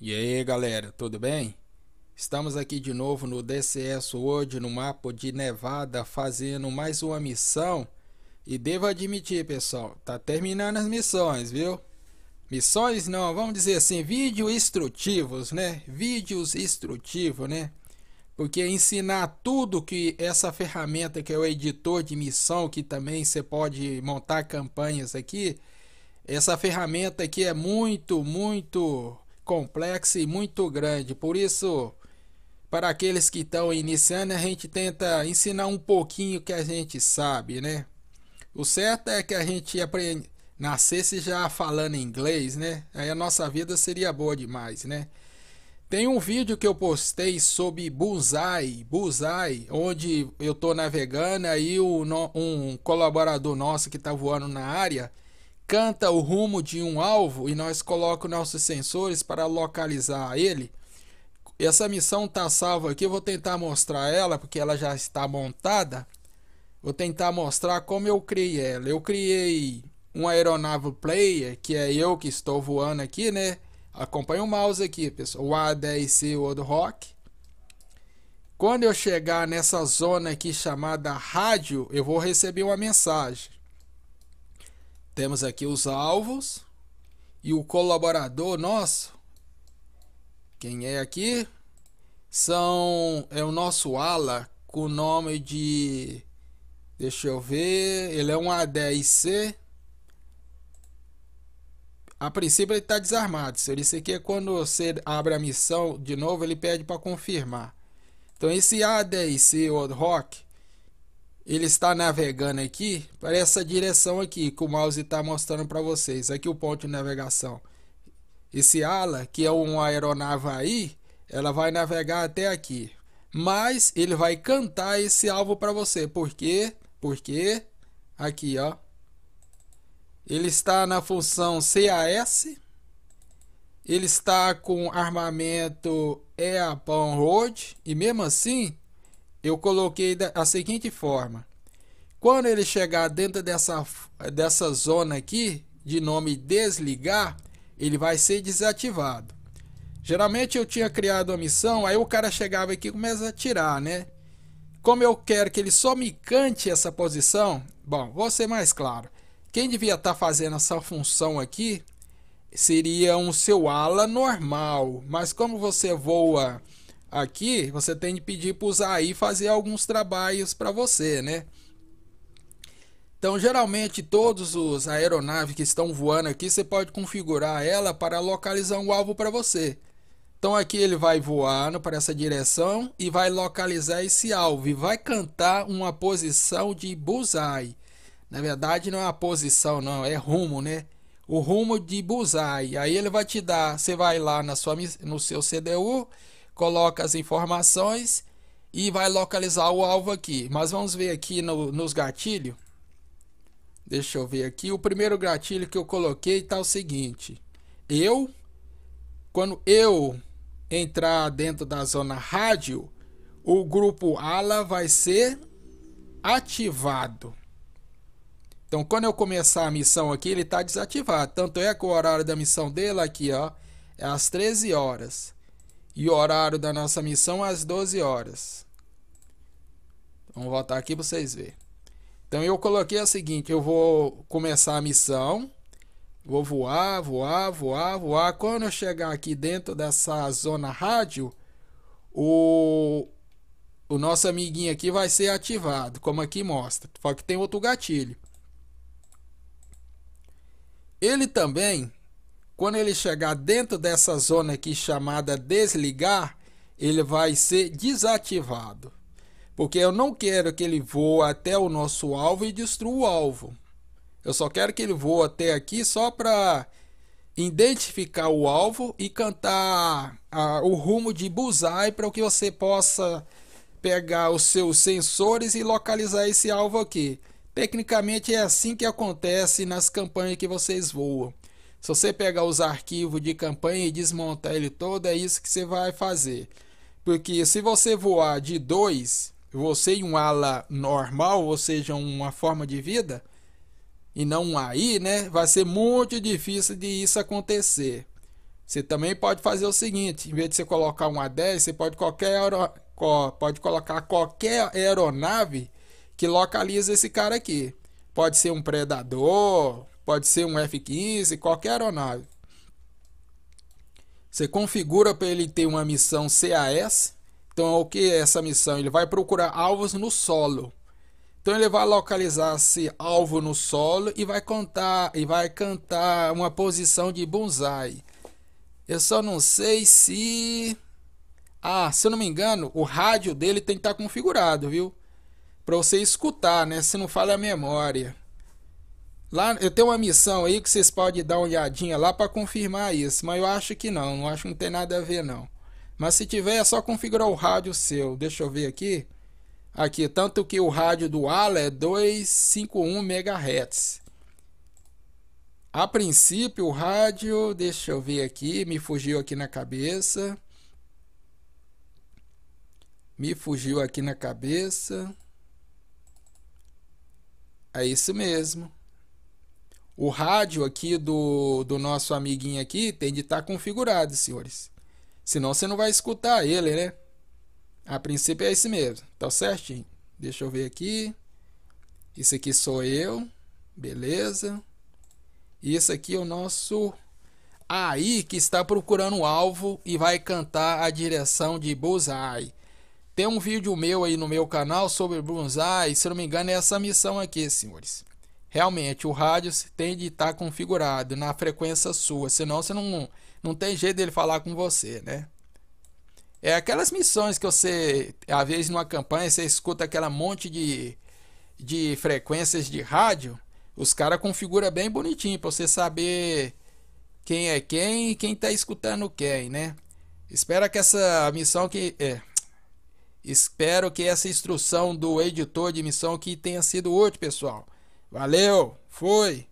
E aí galera, tudo bem? Estamos aqui de novo no DCS World, no mapa de Nevada, fazendo mais uma missão. E devo admitir pessoal, tá terminando as missões, viu? Missões não, vamos dizer assim, vídeos instrutivos, né? Vídeos instrutivos, né? Porque ensinar tudo que essa ferramenta que é o editor de missão, que também você pode montar campanhas aqui, essa ferramenta aqui é muito, muito complexa e muito grande. Por isso, para aqueles que estão iniciando, a gente tenta ensinar um pouquinho que a gente sabe, né? O certo é que a gente aprende, nascesse já falando inglês, né? Aí a nossa vida seria boa demais, né? Tem um vídeo que eu postei sobre Buzai, Buzai, onde eu tô navegando aí um, um colaborador nosso que tá voando na área, canta o rumo de um alvo e nós colocamos nossos sensores para localizar ele. Essa missão está salva aqui, eu vou tentar mostrar ela porque ela já está montada. Vou tentar mostrar como eu criei ela. Eu criei um aeronave player, que é eu que estou voando aqui, né? Acompanha o mouse aqui, pessoal. O A10C World Rock. Quando eu chegar nessa zona aqui chamada rádio, eu vou receber uma mensagem. Temos aqui os alvos e o colaborador nosso. Quem é aqui? São é o nosso ala com o nome de Deixa eu ver, ele é um A10C. A princípio ele está desarmado. Isso aqui é quando você abre a missão de novo, ele pede para confirmar. Então esse A10C Rock ele está navegando aqui para essa direção aqui que o mouse está mostrando para vocês. Aqui o ponto de navegação. Esse ala, que é uma aeronave aí, ela vai navegar até aqui. Mas ele vai cantar esse alvo para você. Por quê? Porque aqui, ó. Ele está na função CAS. Ele está com armamento EAPON Road. E mesmo assim, eu coloquei da seguinte forma. Quando ele chegar dentro dessa, dessa zona aqui, de nome desligar, ele vai ser desativado. Geralmente eu tinha criado a missão, aí o cara chegava aqui e começa a tirar, né? Como eu quero que ele só me cante essa posição, bom, vou ser mais claro. Quem devia estar tá fazendo essa função aqui seria um seu ala normal, mas como você voa Aqui você tem que pedir para o Zair fazer alguns trabalhos para você, né? Então, geralmente, todos os aeronaves que estão voando aqui, você pode configurar ela para localizar um alvo para você. Então, aqui ele vai voando para essa direção e vai localizar esse alvo e vai cantar uma posição de bullseye. Na verdade, não é uma posição, não, é rumo, né? O rumo de bullseye. Aí ele vai te dar, você vai lá na sua, no seu CDU coloca as informações e vai localizar o alvo aqui. Mas vamos ver aqui no, nos gatilhos. Deixa eu ver aqui. O primeiro gatilho que eu coloquei está o seguinte. Eu, quando eu entrar dentro da zona rádio, o grupo ala vai ser ativado. Então, quando eu começar a missão aqui, ele está desativado. Tanto é que o horário da missão dele aqui, ó, é às 13 horas. E o horário da nossa missão é às 12 horas. Vamos voltar aqui para vocês verem. Então eu coloquei o seguinte, eu vou começar a missão. Vou voar, voar, voar, voar. Quando eu chegar aqui dentro dessa zona rádio, o, o nosso amiguinho aqui vai ser ativado, como aqui mostra. Só que tem outro gatilho. Ele também quando ele chegar dentro dessa zona aqui chamada desligar, ele vai ser desativado. Porque eu não quero que ele voe até o nosso alvo e destrua o alvo. Eu só quero que ele voe até aqui só para identificar o alvo e cantar a, o rumo de bullseye para que você possa pegar os seus sensores e localizar esse alvo aqui. Tecnicamente é assim que acontece nas campanhas que vocês voam. Se você pegar os arquivos de campanha e desmontar ele todo, é isso que você vai fazer. Porque se você voar de dois, você em um ala normal, ou seja, uma forma de vida, e não um AI, né? Vai ser muito difícil de isso acontecer. Você também pode fazer o seguinte: em vez de você colocar um A10, você pode, qualquer aero, pode colocar qualquer aeronave que localiza esse cara aqui. Pode ser um predador, pode ser um F-15, qualquer aeronave. Você configura para ele ter uma missão CAS. Então, o que é essa missão? Ele vai procurar alvos no solo. Então, ele vai localizar esse alvo no solo e vai contar e vai cantar uma posição de bonsai. Eu só não sei se. Ah, se eu não me engano, o rádio dele tem que estar tá configurado, viu? Para você escutar, né? Se não falha a memória. Lá eu tenho uma missão aí que vocês podem dar uma olhadinha lá para confirmar isso, mas eu acho que não, não acho que não tem nada a ver não. Mas se tiver é só configurar o rádio seu. Deixa eu ver aqui. Aqui, tanto que o rádio do Ala é 251 MHz. A princípio o rádio, deixa eu ver aqui, me fugiu aqui na cabeça. Me fugiu aqui na cabeça. É isso mesmo. O rádio aqui do, do nosso amiguinho aqui tem de estar tá configurado, senhores. Senão você não vai escutar ele, né? A princípio é esse mesmo. Tá certinho? Deixa eu ver aqui. Isso aqui sou eu. Beleza. Isso aqui é o nosso aí que está procurando o alvo e vai cantar a direção de Bullseye. Tem um vídeo meu aí no meu canal sobre Bullseye, se não me engano é essa missão aqui, senhores realmente o rádio tem de estar tá configurado na frequência sua, senão você não, não tem jeito dele falar com você, né? É aquelas missões que você, às vezes numa campanha, você escuta aquela monte de, de frequências de rádio, os caras configuram bem bonitinho para você saber quem é quem e quem está escutando quem, né? Espera que essa missão que. É, espero que essa instrução do editor de missão que tenha sido útil, pessoal. Valeu, foi!